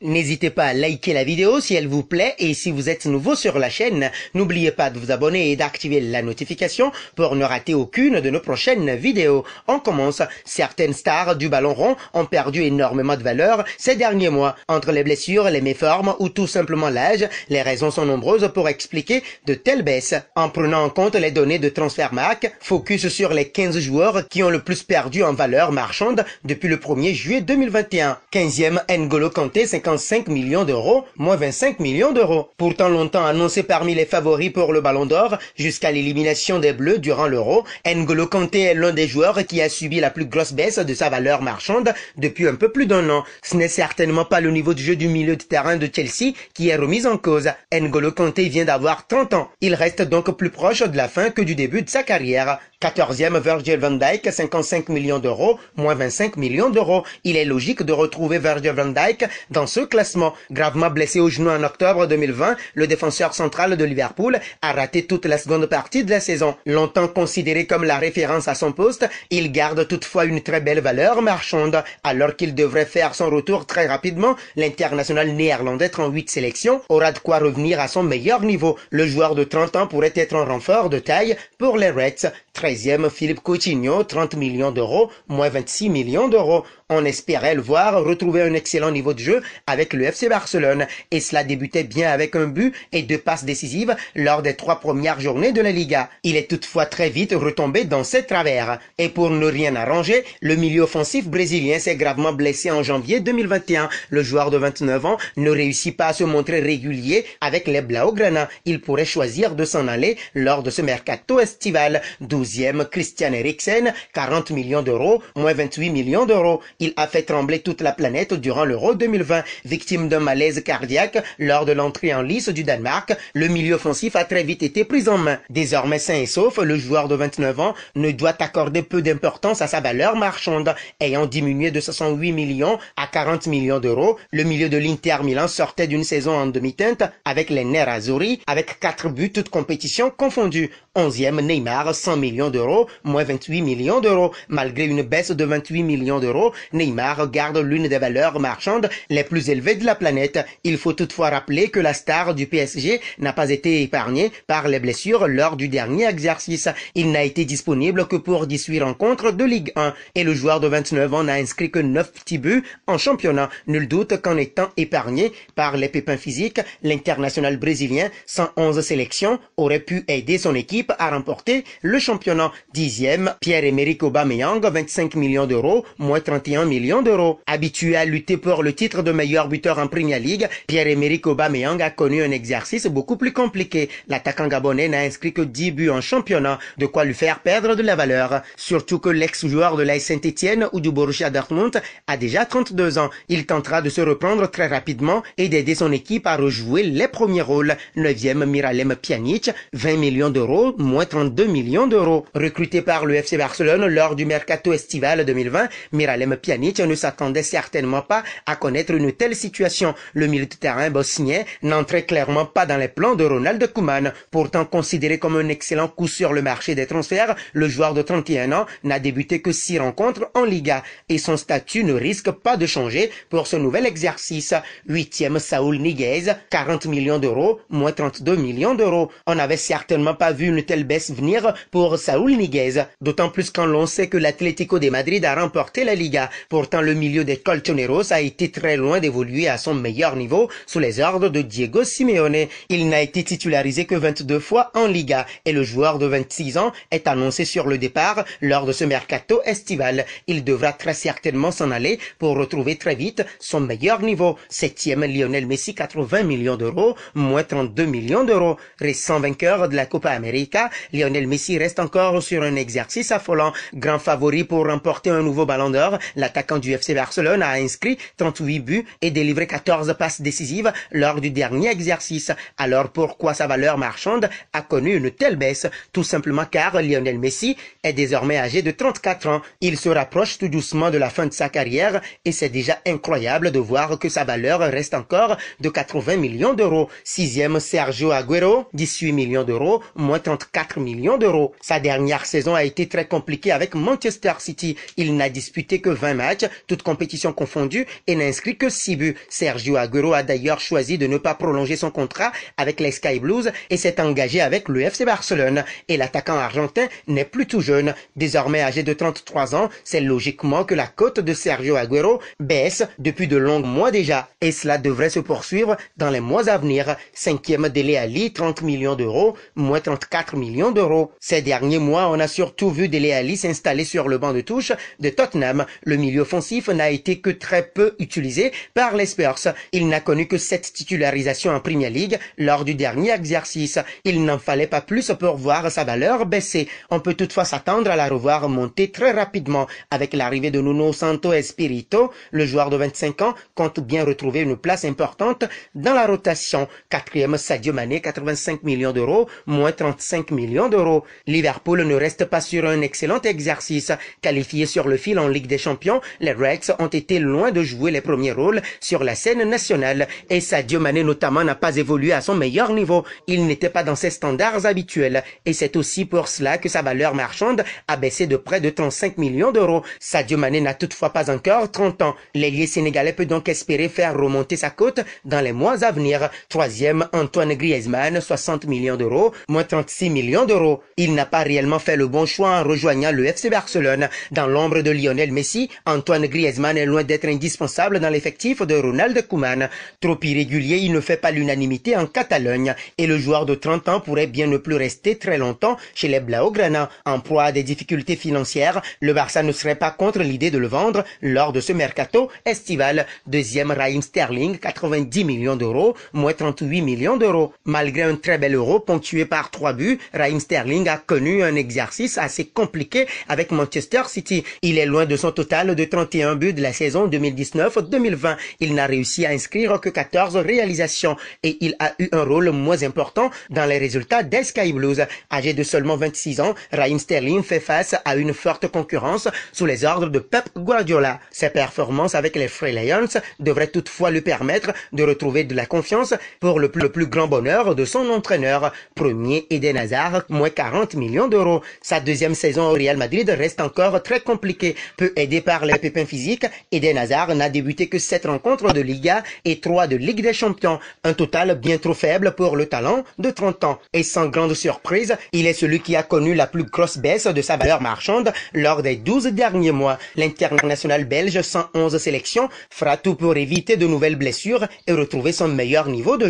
N'hésitez pas à liker la vidéo si elle vous plaît et si vous êtes nouveau sur la chaîne, n'oubliez pas de vous abonner et d'activer la notification pour ne rater aucune de nos prochaines vidéos. On commence, certaines stars du ballon rond ont perdu énormément de valeur ces derniers mois. Entre les blessures, les méformes ou tout simplement l'âge, les raisons sont nombreuses pour expliquer de telles baisses. En prenant en compte les données de Transfermarkt, focus sur les 15 joueurs qui ont le plus perdu en valeur marchande depuis le 1er juillet 2021. 15e N'Golo Kanté 55 millions d'euros, moins 25 millions d'euros. Pourtant longtemps annoncé parmi les favoris pour le Ballon d'Or, jusqu'à l'élimination des Bleus durant l'Euro, N'Golo Kanté est l'un des joueurs qui a subi la plus grosse baisse de sa valeur marchande depuis un peu plus d'un an. Ce n'est certainement pas le niveau de jeu du milieu de terrain de Chelsea qui est remis en cause. N'Golo Kanté vient d'avoir 30 ans. Il reste donc plus proche de la fin que du début de sa carrière. 14e Virgil van Dijk, 55 millions d'euros, moins 25 millions d'euros. Il est logique de retrouver Virgil van Dijk dans ce classement. Gravement blessé au genou en octobre 2020, le défenseur central de Liverpool a raté toute la seconde partie de la saison. Longtemps considéré comme la référence à son poste, il garde toutefois une très belle valeur marchande. Alors qu'il devrait faire son retour très rapidement, l'international néerlandais en huit sélections aura de quoi revenir à son meilleur niveau. Le joueur de 30 ans pourrait être un renfort de taille pour les Reds. 13e Philippe Coutinho, 30 millions d'euros, moins 26 millions d'euros. On espérait le voir retrouver un excellent niveau de jeu avec le FC Barcelone et cela débutait bien avec un but et deux passes décisives lors des trois premières journées de la Liga. Il est toutefois très vite retombé dans ses travers. Et pour ne rien arranger, le milieu offensif brésilien s'est gravement blessé en janvier 2021. Le joueur de 29 ans ne réussit pas à se montrer régulier avec les Blaugrana. Il pourrait choisir de s'en aller lors de ce mercato estival. 12e Christian Eriksen, 40 millions d'euros, moins 28 millions d'euros. Il a fait trembler toute la planète durant l'Euro 2020. Victime d'un malaise cardiaque lors de l'entrée en lice du Danemark, le milieu offensif a très vite été pris en main. Désormais sain et sauf, le joueur de 29 ans ne doit accorder peu d'importance à sa valeur marchande, ayant diminué de 68 millions à 40 millions d'euros. Le milieu de l'Inter Milan sortait d'une saison en demi-teinte avec les nerfs avec 4 buts de compétition confondues. 11e Neymar, 100 millions d'euros, moins 28 millions d'euros. Malgré une baisse de 28 millions d'euros, Neymar garde l'une des valeurs marchandes les plus élevées de la planète. Il faut toutefois rappeler que la star du PSG n'a pas été épargnée par les blessures lors du dernier exercice. Il n'a été disponible que pour 18 rencontres de Ligue 1 et le joueur de 29 ans n'a inscrit que 9 petits buts en championnat. Nul doute qu'en étant épargné par les pépins physiques, l'international brésilien, 111 sélections, aurait pu aider son équipe à remporter le championnat. Dixième, Pierre-Emerick Aubameyang, 25 millions d'euros, moins 31 millions d'euros. Habitué à lutter pour le titre de meilleur buteur en Premier League, Pierre-Emerick Aubameyang a connu un exercice beaucoup plus compliqué. L'attaquant gabonais n'a inscrit que 10 buts en championnat, de quoi lui faire perdre de la valeur. Surtout que l'ex-joueur de la Saint-Etienne ou du Borussia Dortmund a déjà 32 ans. Il tentera de se reprendre très rapidement et d'aider son équipe à rejouer les premiers rôles. 9 Miralem Pjanic, 20 millions d'euros, moins 32 millions d'euros. Recruté par le FC Barcelone lors du mercato estival 2020, Miralem Pjanic ne s'attendait certainement pas à connaître une telle situation. Le milieu terrain bosnien n'entrait clairement pas dans les plans de Ronald Koeman. Pourtant considéré comme un excellent coup sur le marché des transferts, le joueur de 31 ans n'a débuté que six rencontres en Liga et son statut ne risque pas de changer pour ce nouvel exercice. Huitième Saoul Niguez, 40 millions d'euros, moins 32 millions d'euros. On n'avait certainement pas vu une telle baisse venir pour Saoul Niguez, d'autant plus quand l'on sait que l'Atlético de Madrid a remporté la Liga. Pourtant, le milieu des Colchoneros a été très loin d'évoluer à son meilleur niveau sous les ordres de Diego Simeone. Il n'a été titularisé que 22 fois en Liga et le joueur de 26 ans est annoncé sur le départ lors de ce mercato estival. Il devra très certainement s'en aller pour retrouver très vite son meilleur niveau. Septième Lionel Messi 80 millions d'euros, moins 32 millions d'euros. Récent vainqueur de la Copa América, Lionel Messi reste encore sur un exercice affolant. Grand favori pour remporter un nouveau ballon d'or, L'attaquant du FC Barcelone a inscrit 38 buts et délivré 14 passes décisives lors du dernier exercice. Alors pourquoi sa valeur marchande a connu une telle baisse Tout simplement car Lionel Messi est désormais âgé de 34 ans. Il se rapproche tout doucement de la fin de sa carrière et c'est déjà incroyable de voir que sa valeur reste encore de 80 millions d'euros. Sixième, Sergio Agüero, 18 millions d'euros, moins 34 millions d'euros. Sa dernière saison a été très compliquée avec Manchester City. Il n'a disputé que 20 match, toute compétition confondue et n'inscrit que 6 buts. Sergio Aguero a d'ailleurs choisi de ne pas prolonger son contrat avec les Sky Blues et s'est engagé avec le FC Barcelone. Et l'attaquant argentin n'est plus tout jeune. Désormais âgé de 33 ans, c'est logiquement que la cote de Sergio Aguero baisse depuis de longs mois déjà. Et cela devrait se poursuivre dans les mois à venir. Cinquième délai Ali, 30 millions d'euros, moins 34 millions d'euros. Ces derniers mois, on a surtout vu Dele Ali s'installer sur le banc de touche de Tottenham. Le milieu offensif n'a été que très peu utilisé par les Spurs. Il n'a connu que sept titularisations en Premier League lors du dernier exercice. Il n'en fallait pas plus pour voir sa valeur baisser. On peut toutefois s'attendre à la revoir monter très rapidement avec l'arrivée de Nuno Santo Espirito. Le joueur de 25 ans compte bien retrouver une place importante dans la rotation. Quatrième Sadio Mané, 85 millions d'euros, moins 35 millions d'euros. Liverpool ne reste pas sur un excellent exercice. Qualifié sur le fil en Ligue des Champions, les Rex ont été loin de jouer les premiers rôles sur la scène nationale et Sadio Mané notamment n'a pas évolué à son meilleur niveau. Il n'était pas dans ses standards habituels et c'est aussi pour cela que sa valeur marchande a baissé de près de 35 millions d'euros. Sadio Mané n'a toutefois pas encore 30 ans. L'ailier sénégalais peut donc espérer faire remonter sa cote dans les mois à venir. Troisième, Antoine Griezmann, 60 millions d'euros, moins 36 millions d'euros. Il n'a pas réellement fait le bon choix en rejoignant le FC Barcelone. Dans l'ombre de Lionel Messi, Antoine Griezmann est loin d'être indispensable dans l'effectif de Ronald Koeman. Trop irrégulier, il ne fait pas l'unanimité en Catalogne et le joueur de 30 ans pourrait bien ne plus rester très longtemps chez les Blaugrana. En proie à des difficultés financières, le Barça ne serait pas contre l'idée de le vendre lors de ce mercato estival. Deuxième Raheem Sterling, 90 millions d'euros, moins 38 millions d'euros. Malgré un très bel euro ponctué par trois buts, Raheem Sterling a connu un exercice assez compliqué avec Manchester City. Il est loin de son total de 31 buts de la saison 2019-2020. Il n'a réussi à inscrire que 14 réalisations et il a eu un rôle moins important dans les résultats des Sky Blues. Âgé de seulement 26 ans, Raheem Sterling fait face à une forte concurrence sous les ordres de Pep Guardiola. Ses performances avec les Free devraient toutefois lui permettre de retrouver de la confiance pour le plus, grand bonheur de son entraîneur. Premier Eden Hazard, moins 40 millions d'euros. Sa deuxième saison au Real Madrid reste encore très compliquée, peu aidé par les pépins physiques, Eden Hazard n'a débuté que 7 rencontres de Liga et 3 de Ligue des Champions, un total bien trop faible pour le talent de 30 ans. Et sans grande surprise, il est celui qui a connu la plus grosse baisse de sa valeur marchande lors des 12 derniers mois. L'international belge, 111 sélections, fera tout pour éviter de nouvelles blessures et retrouver son meilleur niveau de